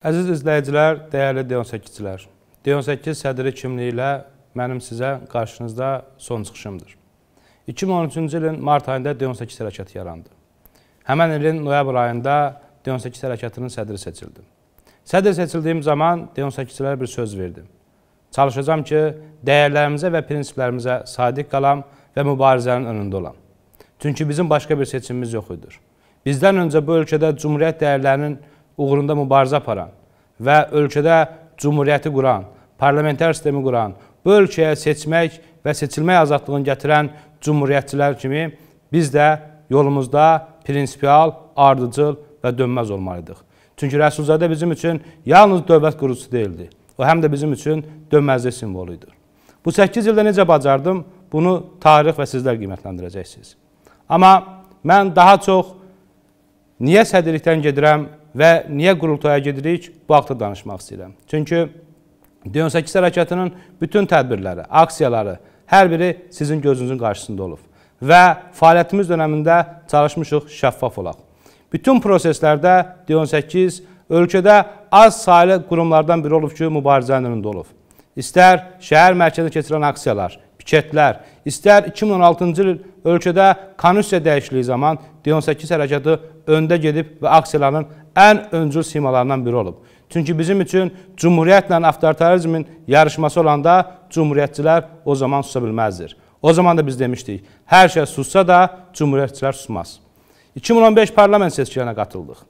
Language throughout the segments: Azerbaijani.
Əziz izləyicilər, dəyərli D18-çilər, D18 sədri kimliyi ilə mənim sizə qarşınızda son çıxışımdır. 2013-cü ilin mart ayında D18 hərəkəti yarandı. Həmən ilin noyabr ayında D18 hərəkətinin sədri seçildi. Sədri seçildiyim zaman D18-çilərə bir söz verdim. Çalışacam ki, dəyərlərimizə və prinsiplərimizə sadiq qalam və mübarizənin önündə olam. Çünki bizim başqa bir seçimimiz yox idi. Bizdən öncə bu ölkədə cümhuriyyət dəyərlərinin uğrunda mübarizə aparan və ölkədə cümhuriyyəti quran, parlamentər sistemi quran, bu ölkəyə seçmək və seçilmək azadlığını gətirən cümhuriyyətçilər kimi biz də yolumuzda prinsipial, ardıcıl və dönməz olmalıydıq. Çünki Rəsulzadə bizim üçün yalnız dövlət qurucusu deyildi. O həm də bizim üçün dönməzlik simvolu idi. Bu 8 ildə necə bacardım, bunu tarix və sizlər qiymətləndirəcəksiniz. Amma mən daha çox niyə sədirlikdən gedirəm və niyə qurultaya gedirik, bu haqda danışmaq istəyirəm. Çünki Dön 8 hərəkatının bütün tədbirləri, aksiyaları hər biri sizin gözünüzün qarşısında olub və fəaliyyətimiz dönəmində çalışmışıq şəffaf olaq. Bütün proseslərdə Dön 8 ölkədə az saylı qurumlardan biri olub ki, mübarizənin önündə olub. İstər şəhər mərkəzində keçirilən aksiyalar, piketlər, istər 2016-cı il ölkədə konstitusiya dəyişikliyi zaman Dion 8 hərəkatı öndə gedib və aksiyaların ən öncül simalarından biri olub. Çünki bizim üçün cümhuriyyətlə avtoritarizmin yarışması olanda cümhuriyyətçilər o zaman susa bilməzdir. O zaman da biz demişdik, hər şey sussa da cümhuriyyətçilər susmaz. 2015 parlament seçkilərinə qatıldıq.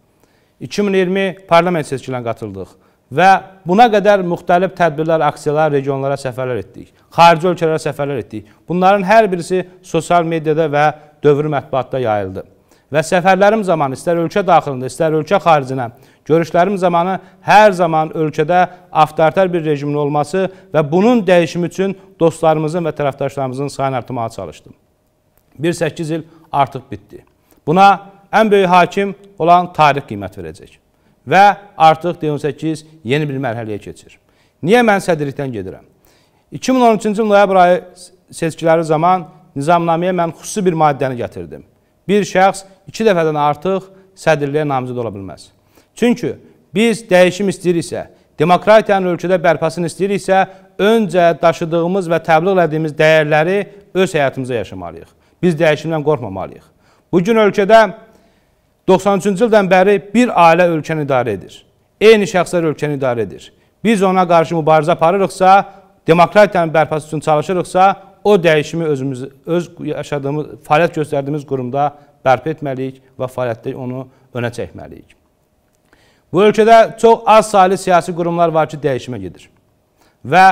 2020 parlament seçkilərinə qatıldıq və buna qədər müxtəlif tədbirlər, aksiyalar, regionlara səfərlər etdik. Xarici ölkələrə səfərlər etdik. Bunların hər birisi sosial mediada və dövr mətbuatda yayıldı və səfərlərim zamanı istər ölkə daxilində, istər ölkə xaricinə, görüşlərim zamanı hər zaman ölkədə avtoritar bir rejimin olması və bunun dəyişimi üçün dostlarımızın və tərəfdaşlarımızın sayını artırmağa çalışdım. 1-8 il artıq bitdi. Buna ən böyük hakim olan tarix qiymət verəcək. Və artıq D18 yeni bir mərhələyə keçir. Niyə mən sədrlikdən gedirəm? 2013-cü noyabr ayı seçkiləri zaman nizamnaməyə mən xüsusi bir maddəni gətirdim bir şəxs iki dəfədən artıq sədirliyə namizəd ola bilməz. Çünki biz dəyişim istəyiriksə, demokratiyanın ölkədə bərpasını istəyiriksə, öncə daşıdığımız və təbliğ elədiyimiz dəyərləri öz həyatımıza yaşamalıyıq. Biz dəyişimdən qorxmamalıyıq. Bugün ölkədə 93-cü ildən bəri bir ailə ölkəni idarə edir. Eyni şəxslər ölkəni idarə edir. Biz ona qarşı mübarizə aparırıqsa, demokratiyanın bərpası üçün çalışırıqsa, o dəyişimi özümüz öz yaşadığımız, fəaliyyət göstərdiyimiz qurumda bərpa etməliyik və fəaliyyətdə onu önə çəkməliyik. Bu ölkədə çox az saylı siyasi qurumlar var ki, dəyişimə gedir. Və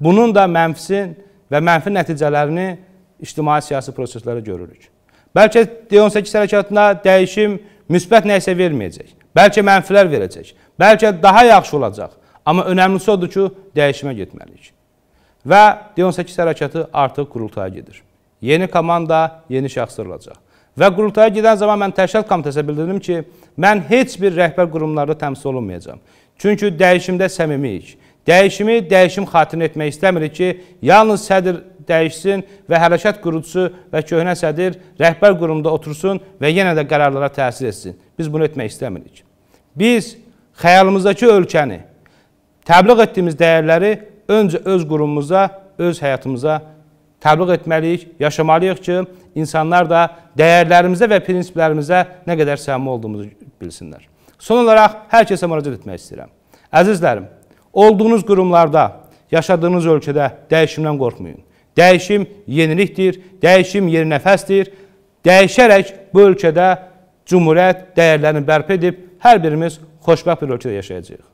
bunun da mənfisi və mənfi nəticələrini ictimai siyasi proseslərə görürük. Bəlkə D18 hərəkatına dəyişim müsbət nə isə verməyəcək. Bəlkə mənfilər verəcək. Bəlkə daha yaxşı olacaq. Amma önəmlisi odur ki, dəyişimə getməliyik. Və Dion 8 hərəkatı artıq qurultaya gedir. Yeni komanda, yeni şəxsdırılacaq. Və qurultaya gedən zaman mən təşkilat komitəsinə bildirdim ki, mən heç bir rəhbər qurumlarda təmsil olunmayacam. Çünki dəyişimdə səmimiyik. Dəyişimi dəyişim xatirinə etmək istəmirik ki, yalnız sədr dəyişsin və hərəkət qurucusu və köhnə sədr rəhbər qurumda otursun və yenə də qərarlara təsir etsin. Biz bunu etmək istəmirik. Biz xəyalımızdakı ölkəni, təbliğ etdiyimiz dəyərləri öncə öz qurumumuza, öz həyatımıza təbliğ etməliyik, yaşamalıyıq ki, insanlar da dəyərlərimizə və prinsiplərimizə nə qədər səmimi olduğumuzu bilsinlər. Son olaraq hər kəsə müraciət etmək istəyirəm. Əzizlərim, olduğunuz qurumlarda, yaşadığınız ölkədə dəyişimdən qorxmayın. Dəyişim yenilikdir, dəyişim yeni nəfəsdir. Dəyişərək bu ölkədə cümhuriyyət dəyərlərini bərpa edib hər birimiz xoşbəxt bir ölkədə yaşayacağıq.